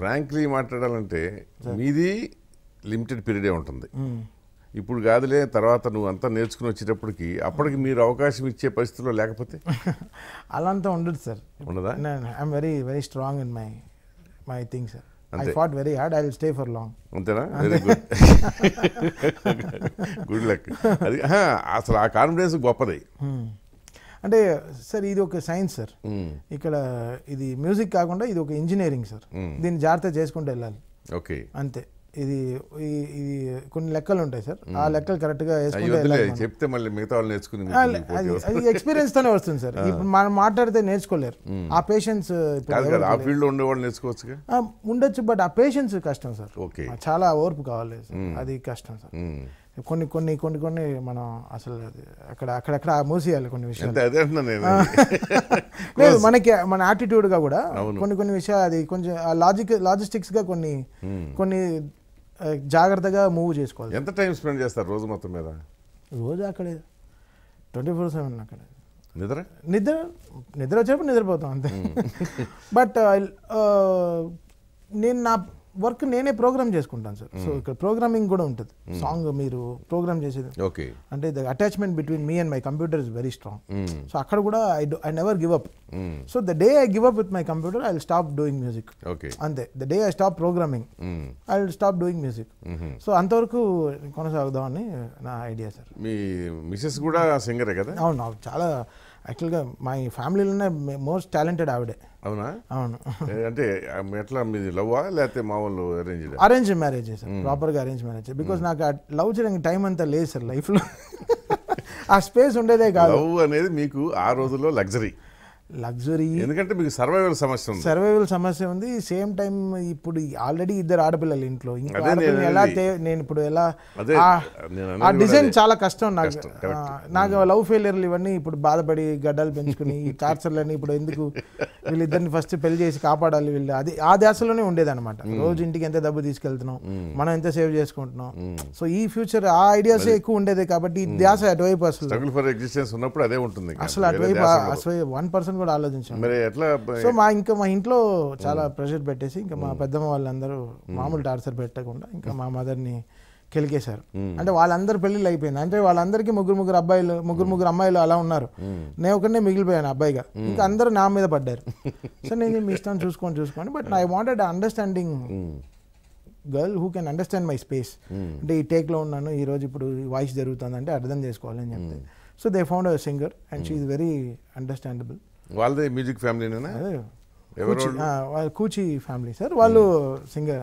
Frankly మాట్లాడాలంటే మీది limited పీరియడే ఉంటుంది ఇప్పుడు కాదులే తర్వాత నువ్వు అంతా నేర్చుకుని వచ్చేటప్పటికి అప్పటికి మీరు అవకాశం ఇచ్చే పరిస్థితుల్లో లేకపోతే అలా అంతా ఉండదు సార్ ఉండదా I'm very very strong in my my thing sir I fought very hard I will stay for long అంతేనా వెరీ గుడ్ గుడ్ లక్ అది అసలు ఆ కాన్ఫిడెన్స్ గొప్పది అంటే సార్ ఇది ఒక సైన్స్ సార్ ఇక్కడ ఇది మ్యూజిక్ కాకుండా ఇది ఒక ఇంజనీరింగ్ సార్ దీన్ని జాగ్రత్త చేసుకుంటూ వెళ్ళాలి ఓకే అంతే ఇది ఇది కొన్ని లెక్కలు ఉంటాయి సార్ ఆ లెక్కలు కరెక్ట్ గా చెప్తే మళ్ళీ మిగతా వాళ్ళు నేర్చుకుని ఎక్స్పీరియన్స్ తోనే వస్తుంది సార్ ఇప్పుడు మనం మాట్లాడితే నేర్చుకోలేరు ఆ పేషెన్స్ ఆ ఫీల్డ్ వాళ్ళు నేర్చుకోవచ్చు ఉండొచ్చు బట్ ఆ పేషెన్స్ కష్టం సార్ చాలా ఓర్పు కావాలి అది కష్టం సార్ కొన్ని కొన్ని కొన్ని కొన్ని మనం అసలు అక్కడ అక్కడక్కడ మూసేయాలి కొన్ని విషయాలు లేదు మనకి మన యాటిట్యూడ్గా కూడా కొన్ని కొన్ని విషయాలు అది కొంచెం లాజిక్ లాజిస్టిక్స్గా కొన్ని కొన్ని జాగ్రత్తగా మూవ్ చేసుకోవాలి ఎంత టైం స్పెండ్ చేస్తారు రోజు మొత్తం మీద రోజు అక్కడే ట్వంటీ ఫోర్ సెవెన్ అక్కడ నిద్ర నిద్ర నిద్ర వచ్చేప్పుడు నిద్రపోతాం అంతే బట్ నేను నా వర్క్ నేనే ప్రోగ్రామ్ చేసుకుంటాను సార్ సో ఇక్కడ ప్రోగ్రామింగ్ కూడా ఉంటుంది సాంగ్ మీరు ప్రోగ్రామ్ చేసేది ఓకే అంటే the attachment between me and my computer is very strong so అక్కడ కూడా I I never give up so the day I give up with my computer I stop doing music okay అంతే the day I stop programming I will stop doing music so అంతవరకు కొనసాగుదామని నా idea sir మీ Mrs కూడా సింగరే కదా అవును చాలా యాక్చువల్గా మా ఫ్యామిలీలోనే మోస్ట్ టాలెంటెడ్ ఆవిడే అవునా అవును అంటే ఎట్లా మీది లవ్ లేకపోతే మా వాళ్ళు అరేంజ్ అరేంజ్ మ్యారేజ్ చేశారు ప్రాపర్గా అరేంజ్ మ్యారేజ్ బికాస్ నాకు లవ్ చేయడానికి టైం అంతా లేదు సార్ లైఫ్లో ఆ స్పేస్ ఉండేదే కాదు లవ్ అనేది మీకు ఆ రోజుల్లో లగ్జరీ లగ్జరీ ఎందుకంటే మీకు సర్వైవల్ సమస్య ఉంది సర్వైవల్ సమస్య ఉంది సేమ్ టైం ఇప్పుడు ఆల్రెడీ ఇద్దరు ఆడపిల్లలు ఇంట్లో ఇంకా ఎలా నేను ఇప్పుడు ఎలా ఆ డిజైన్ చాలా కష్టం నాకు నాకు లవ్ ఫెయిలియర్లు ఇవన్నీ ఇప్పుడు బాధపడి గడ్డలు పెంచుకుని అని ఇప్పుడు ఎందుకు వీళ్ళిద్దరిని ఫస్ట్ పెళ్లి చేసి కాపాడాలి వీళ్ళు అది ఆ ఉండేది ఉండేదన్నమాట రోజు ఇంటికి ఎంత డబ్బు తీసుకెళ్తున్నాం మనం ఎంత సేవ్ చేసుకుంటున్నాం సో ఈ ఫ్యూచర్ ఆ ఐడియాస్ ఎక్కువ ఉండేది కాబట్టి ఈ ధ్యాస అటువైపు అసలు అసలు అటువైపు అసలు వన్ పర్సెంట్ కూడా ఆలోచించాం ఎట్లా సో మా ఇంకా మా ఇంట్లో చాలా ప్రెషర్ పెట్టేసి ఇంకా మా పెద్దమ్మ వాళ్ళందరూ మామూలు టార్చర్ పెట్టకుండా ఇంకా మా మదర్ని కెలికేశారు అంటే వాళ్ళందరూ పెళ్ళిళ్ళు అయిపోయింది అంటే వాళ్ళందరికీ ముగ్గురు ముగ్గురు అబ్బాయిలు ముగ్గురు ముగ్గురు అమ్మాయిలు అలా ఉన్నారు నేను ఒకనే మిగిలిపోయాను అబ్బాయిగా ఇంకా అందరూ నా మీద పడ్డారు సో నేను మీ ఇష్టం చూసుకొని చూసుకోండి but I wanted understanding girl who can understand my space అంటే ఈ టేక్లో ఉన్నాను ఈ రోజు ఇప్పుడు వాయిస్ అంటే అర్థం చేసుకోవాలని చెప్తే so they found a singer and she very understandable వాళ్ళది మ్యూజిక్ ఫ్యామిలీనేనా వాళ్ళ కూచి ఫ్యామిలీ సార్ వాళ్ళు సింగర్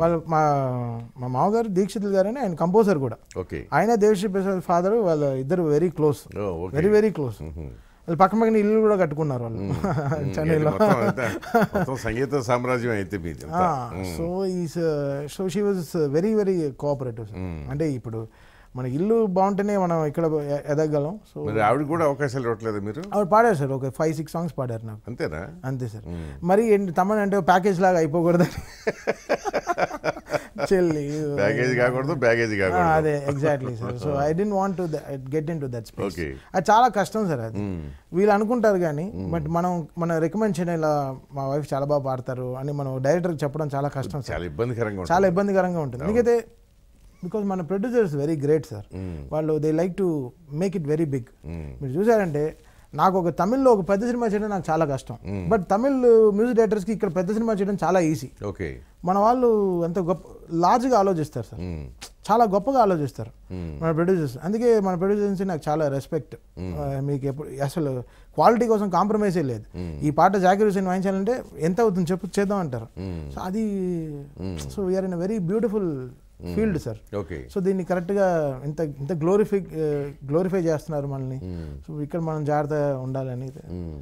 వాళ్ళు మా మా మామగారు దీక్షితులు గారు అని ఆయన కంపోజర్ కూడా ఓకే ఆయన దేవశ్రీ ప్రసాద్ ఫాదర్ వాళ్ళ ఇద్దరు very close very very close వాళ్ళు పక్క పక్కన ఇల్లు కూడా కట్టుకున్నారు వాళ్ళు చెన్నైలో సంగీత సామ్రాజ్యం అయితే మీది సో ఈ so she was very very cooperative అంటే ఇప్పుడు మన ఇల్లు బాగుంటేనే మనం ఇక్కడ ఎదగలం సో ఆవిడ కూడా అవకాశాలు ఇవ్వట్లేదు మీరు ఆవిడ పాడారు సార్ ఒక ఫైవ్ సిక్స్ సాంగ్స్ పాడారు నాకు అంతేనా అంతే సార్ మరి ఏంటి అంటే ప్యాకేజ్ లాగా అయిపోకూడదని చెల్లి ప్యాకేజ్ కాకూడదు ప్యాకేజ్ కాకూడదు అదే exactly sir so I didn't want to get into that space అది చాలా కష్టం సార్ అది వీళ్ళు అనుకుంటారు కానీ బట్ మనం మన రికమెండ్ చేయడం ఇలా మా వైఫ్ చాలా బాగా పాడతారు అని మనం డైరెక్టర్ చెప్పడం చాలా కష్టం సార్ ఇబ్బందికరంగా చాలా ఇబ్బందికరంగా ఉంటుంది ఎందుకైతే బికాస్ మన ప్రొడ్యూసర్స్ వెరీ గ్రేట్ సార్ వాళ్ళు they like to make it very big మీరు చూసారంటే నాకు ఒక తమిళ్లో ఒక పెద్ద సినిమా చేయడం నాకు చాలా కష్టం బట్ hmm. తమిళ్ మ్యూజిక్ డైరెక్టర్స్కి ఇక్కడ పెద్ద సినిమా చేయడం చాలా ఈజీ ఓకే మన వాళ్ళు ఎంత గొప్ప లార్జ్గా ఆలోచిస్తారు సార్ hmm. చాలా గొప్పగా ఆలోచిస్తారు hmm. మన ప్రొడ్యూసర్స్ అందుకే మన ప్రొడ్యూసర్స్ నాకు చాలా రెస్పెక్ట్ మీకు ఎప్పుడు అసలు క్వాలిటీ కోసం కాంప్రమైజే లేదు ఈ పాట జాకిర్ హుసేన్ వాయించాలంటే ఎంత అవుతుంది చెప్పు చేద్దాం అంటారు సో అది so we're in very beautiful Hmm. Field sir okay so దీన్ని కరెక్ట్గా ఇంత ఇంత గ్లోరిఫై గ్లోరిఫై uh, చేస్తున్నారు మనల్ని సో hmm. ఇక్కడ మనం జాగ్రత్త ఉండాలని hmm.